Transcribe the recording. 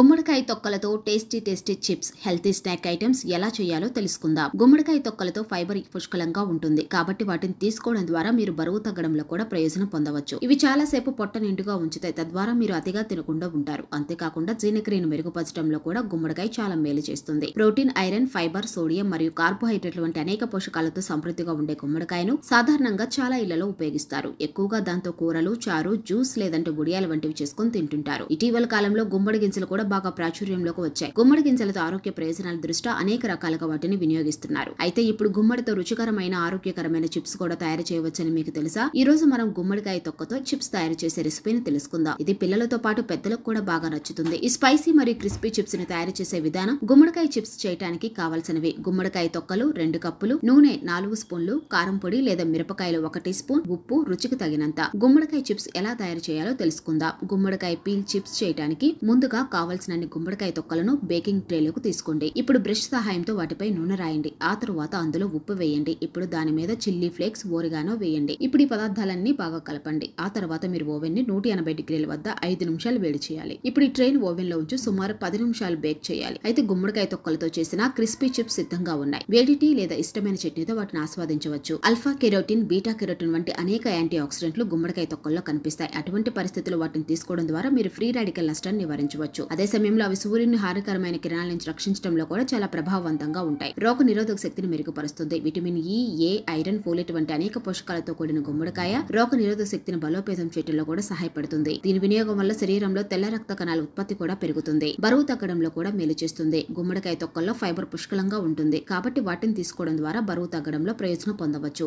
గుమ్మడికాయ తొక్కలతో tasty tasty chips healthy snack items ఎలా చేయాలో తెలుసుకుందాం గుమ్మడికాయ తొక్కలతో ఫైబర్ పుష్కలంగా ఉంటుంది కాబట్టి వాటిని తీసుకోవడం ద్వారా మీరు బరువు తగ్గడంలో కూడా ప్రయోజనం పొందవచ్చు ఇవి చాలా సేపు పొట్ట నిండుగా ఉంచుతాయి తద్వారా మీరు అతిగా తినకుండా ఉంటారు అంతేకాకుండా జీర్ణక్రియను మెరుగుపరచడంలో కూడా గుమ్మడికాయ చాలా మేలు చేస్తుంది ప్రోటీన్ ఐరన్ ఫైబర్ సోడియం మరియు కార్బోహైడ్రేట్లు వంటి అనేక పోషకాలతో సమృద్ధిగా ఉండే గుమ్మడికాయను సాధారణంగా చాలా ఇళ్లలో ఉపయోగిస్తారు ఎక్కువగా దాంతో కూరలు చారు జ్యూస్ లేదంటే బుడియాలు వంటివి చేసుకుని తింటుంటారు ఇటీవల కాలంలో గుమ్మడి గింజలు కూడా బాగా ప్రాచుర్యంలోకి వచ్చాయి గుమ్మడి గింజలతో ఆరోగ్య ప్రయోజనాల దృష్ట్యా అనేక రకాలుగా వాటిని వినియోగిస్తున్నారు అయితే ఇప్పుడు గుమ్మడితో రుచికరమైన ఆరోగ్యకరమైన చిప్స్ కూడా తయారు చేయవచ్చని మీకు తెలుసా ఈ రోజు మనం గుమ్మడికాయ తొక్కతో చిప్స్ తయారు చేసే రెసిపీని తెలుసుకుందాం ఇది పిల్లలతో పాటు పెద్దలకు కూడా బాగా నచ్చుతుంది ఈ స్పైసీ మరియు క్రిస్పీ చిప్స్ ని తయారు చేసే విధానం గుమ్మడికాయ చిప్స్ చేయడానికి కావలసినవి గుమ్మడికాయ తొక్కలు రెండు కప్పులు నూనె నాలుగు స్పూన్లు కారం పొడి లేదా మిరపకాయలు ఒక టీ స్పూన్ ఉప్పు రుచికి తగినంత గుమ్మడికాయ చిప్స్ ఎలా తయారు చేయాలో తెలుసుకుందాం గుమ్మడికాయ పీల్ చిప్స్ చేయడానికి ముందుగా కావాల్సిన కావలసినన్ని గుమ్మడికాయ తొక్కలను బేకింగ్ ట్రేలోకి తీసుకోండి ఇప్పుడు బ్రష్ సహాయంతో వాటిపై నూనె రాయండి ఆ తరువాత అందులో ఉప్పు వేయండి ఇప్పుడు దాని మీద చిల్లీ ఫ్లేక్స్ ఓరిగానో వేయండి ఇప్పుడు ఈ పదార్థాలన్నీ బాగా కలపండి ఆ తర్వాత మీరు ఓవెన్ ని నూట ఎనభై డిగ్రీల వద్ద ఐదు నిమిషాలు వేడి చేయాలి ఇప్పుడు ఈ ట్రైన్ ఓవెన్ లో ఉంచి సుమారు పది నిమిషాలు బేక్ చేయాలి అయితే గుమ్మడికాయ తొక్కలతో చేసిన క్రిస్పీ చిప్స్ సిద్ధంగా ఉన్నాయి వేడి టీ లేదా ఇష్టమైన చట్నీతో వాటిని ఆస్వాదించవచ్చు అల్ఫా కెరోటిన్ బీటా కెరోటిన్ వంటి అనేక యాంటీ ఆక్సిడెంట్లు గుమ్మడికాయ తొక్కల్లో కనిపిస్తాయి అటువంటి పరిస్థితులు వాటిని తీసుకోవడం ద్వారా మీరు ఫ్రీ రాడికల్ నష్టాన్ని నివారించవచ్చు అదే సమయంలో అవి సూర్యుని హానికరమైన కిరణాల నుంచి రక్షించడంలో కూడా చాలా ప్రభావవంతంగా ఉంటాయి రోగ నిరోధక శక్తిని మెరుగుపరుస్తుంది విటమిన్ ఈ e, ఏ ఐరన్ ఫోలేట్ వంటి అనేక పోషకాలతో కూడిన గుమ్మడికాయ రోగ నిరోధక శక్తిని బలోపేతం చేయడంలో కూడా సహాయపడుతుంది దీని వినియోగం వల్ల శరీరంలో తెల్ల రక్త కణాల ఉత్పత్తి కూడా పెరుగుతుంది బరువు తగ్గడంలో కూడా మేలు చేస్తుంది గుమ్మడికాయ తొక్కల్లో ఫైబర్ పుష్కలంగా ఉంటుంది కాబట్టి వాటిని తీసుకోవడం ద్వారా బరువు తగ్గడంలో ప్రయోజనం పొందవచ్చు